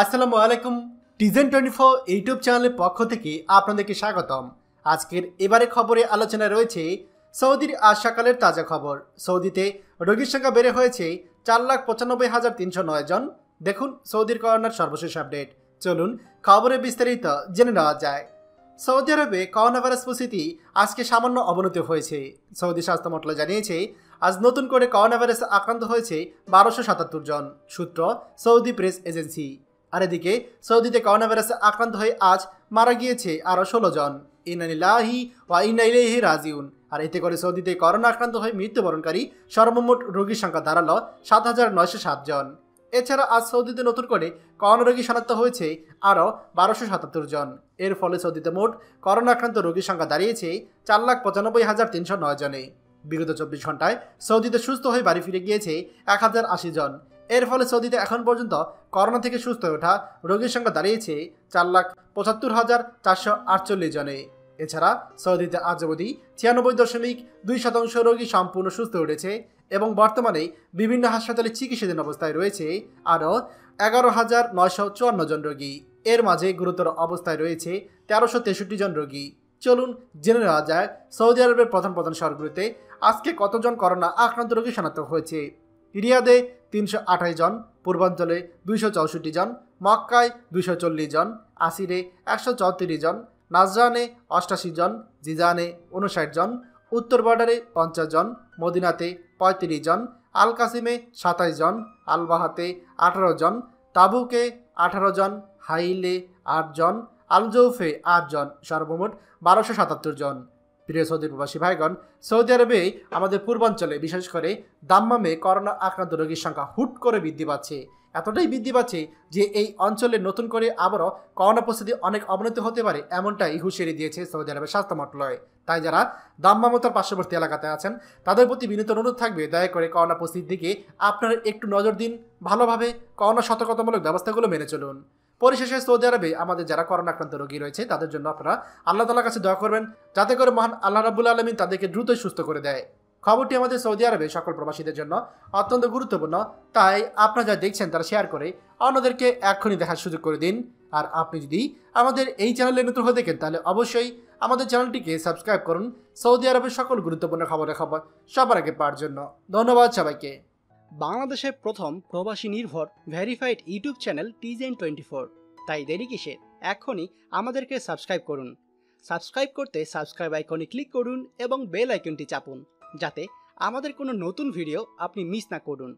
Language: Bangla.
আসসালামু আলাইকুম টিজেন টোয়েন্টি ফোর ইউটিউব চ্যানেলের পক্ষ থেকে আপনাদেরকে স্বাগতম আজকের এবারে খবরে আলোচনা রয়েছে সৌদির আজ সকালের তাজা খবর সৌদিতে রোগীর সংখ্যা বেড়ে হয়েছে চার লাখ পঁচানব্বই হাজার তিনশো নয় জন দেখুন সৌদির করোনার সর্বশেষ আপডেট চলুন খবরে বিস্তারিত জেনে নেওয়া যায় সৌদি আরবে করোনা ভাইরাস পরিস্থিতি আজকে সামান্য অবনতি হয়েছে সৌদি স্বাস্থ্য মন্ত্রালয় জানিয়েছে আজ নতুন করে করোনা ভাইরাস আক্রান্ত হয়েছে বারোশো সাতাত্তর জন সূত্র সৌদি প্রেস এজেন্সি আর এদিকে সৌদিতে করোনা ভাইরাসে আক্রান্ত হয়ে আজ মারা গিয়েছে আরও ষোলো জন ইনানিলাহি ওয়া ইনাইলেহি রাজিউন আর এতে করে সৌদিতে করোনা আক্রান্ত হয়ে মৃত্যুবরণকারী সর্বমোট রোগীর সংখ্যা দাঁড়ালো সাত হাজার নয়শো সাতজন এছাড়া আজ সৌদিতে নতুন করে করোনা রোগী শনাক্ত হয়েছে আরও বারোশো সাতাত্তর জন এর ফলে সৌদিতে মোট করোনা আক্রান্ত রোগীর সংখ্যা দাঁড়িয়েছে চার লাখ পঁচানব্বই হাজার তিনশো নয় জনে বিগত চব্বিশ ঘন্টায় সৌদিতে সুস্থ হয়ে বাড়ি ফিরে গিয়েছে এক হাজার আশি জন এর ফলে সৌদিতে এখন পর্যন্ত করোনা থেকে সুস্থ হয়ে ওঠা রোগীর সংখ্যা দাঁড়িয়েছে চার লাখ পঁচাত্তর হাজার চারশো আটচল্লিশ জনে এছাড়া সৌদিতে আজ অবধি ছিয়ানব্বই দশমিক দুই শতাংশ রোগী সম্পূর্ণ সুস্থ উঠেছে এবং বর্তমানে বিভিন্ন হাসপাতালে চিকিৎসাধীন অবস্থায় রয়েছে আরও এগারো হাজার নয়শো চুয়ান্ন জন রোগী এর মাঝে গুরুতর অবস্থায় রয়েছে তেরোশো তেষট্টি জন রোগী চলুন জেনে নেওয়া যায় সৌদি আরবের প্রধান প্রধান শহরগুলিতে আজকে কতজন করোনা আক্রান্ত রোগী শনাক্ত হয়েছে রিয়াদে তিনশো আঠাশ জন পূর্বাঞ্চলে দুইশো চৌষট্টি জন মক্কায় দুইশো চল্লিশ জন আসিরে একশো চৌত্রিশ জন নাজরানে অষ্টাশি জন জিজানে উনষাট জন উত্তর বর্ডারে পঞ্চাশ জন মদিনাতে পঁয়ত্রিশ জন আল কাসিমে সাতাশ জন আলবাহাতে আঠারো জন তাবুকে আঠারো জন হাইলে আট জন আলজৌফে আট জন সর্বমোট বারোশো সাতাত্তর জন প্রিয় সৌদি প্রবাসী ভাইগণ সৌদি আরবে আমাদের পূর্বাঞ্চলে বিশেষ করে দাম্মামে করোনা আক্রান্ত রোগীর সংখ্যা হুট করে বৃদ্ধি পাচ্ছে এতটাই বৃদ্ধি পাচ্ছে যে এই অঞ্চলে নতুন করে আবারও করোনা পরিস্থিতি অনেক অবনতি হতে পারে এমনটাই হুঁশিয়ারি দিয়েছে সৌদি আরবের স্বাস্থ্য মন্ত্রণালয় তাই যারা দাম্মামতার পার্শ্ববর্তী এলাকাতে আছেন তাদের প্রতি বিনীত অনুরোধ থাকবে দয়া করে করোনা পরিস্থিতির দিকে আপনারা একটু নজর দিন ভালোভাবে করোনা সতর্কতামূলক ব্যবস্থাগুলো মেনে চলুন পরিশেষে সৌদি আরবে আমাদের যারা করোনা আক্রান্ত রোগী রয়েছে তাদের জন্য আপনারা আল্লাহ তালার কাছে দয়া করবেন যাতে করে মহান আল্লাহ রাবুল আলমিন তাদেরকে দ্রুত সুস্থ করে দেয় খবরটি আমাদের সৌদি আরবে সকল প্রবাসীদের জন্য অত্যন্ত গুরুত্বপূর্ণ তাই আপনারা যা দেখছেন তারা শেয়ার করে অন্যদেরকে এক্ষুনি দেখার সুযোগ করে দিন আর আপনি যদি আমাদের এই চ্যানেলে নতুন হয়ে দেখেন তাহলে অবশ্যই আমাদের চ্যানেলটিকে সাবস্ক্রাইব করুন সৌদি আরবের সকল গুরুত্বপূর্ণ খবরের খবর সবার আগে পাওয়ার জন্য ধন্যবাদ সবাইকে বাংলাদেশের প্রথম প্রবাসী নির্ভর ভেরিফাইড ইউটিউব চ্যানেল টিজেন টোয়েন্টি ফোর তাই দেরি কিসে এখনই আমাদেরকে সাবস্ক্রাইব করুন সাবস্ক্রাইব করতে সাবস্ক্রাইব আইকনে ক্লিক করুন এবং বেল আইকনটি চাপুন যাতে আমাদের কোনো নতুন ভিডিও আপনি মিস না করুন